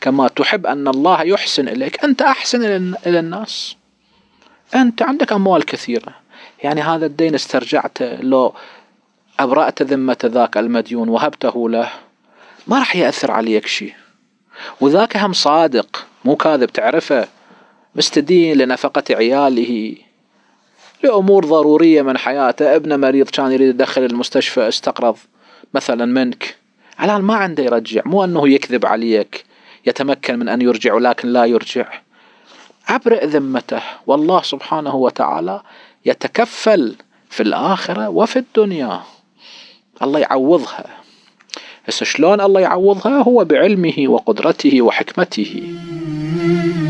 كما تحب أن الله يحسن إليك أنت أحسن إلى الناس أنت عندك أموال كثيرة يعني هذا الدين استرجعته لو أبرأت ذمة ذاك المديون وهبته له ما راح يأثر عليك شيء وذاك هم صادق مو كاذب تعرفه مستدين لنفقة عياله لأمور ضرورية من حياته ابنه مريض كان يريد يدخل المستشفى استقرض مثلا منك الآن ما عنده يرجع مو أنه يكذب عليك يتمكن من أن يرجع ولكن لا يرجع أبرئ ذمته والله سبحانه وتعالى يتكفل في الآخرة وفي الدنيا الله يعوضها هسه شلون الله يعوضها هو بعلمه وقدرته وحكمته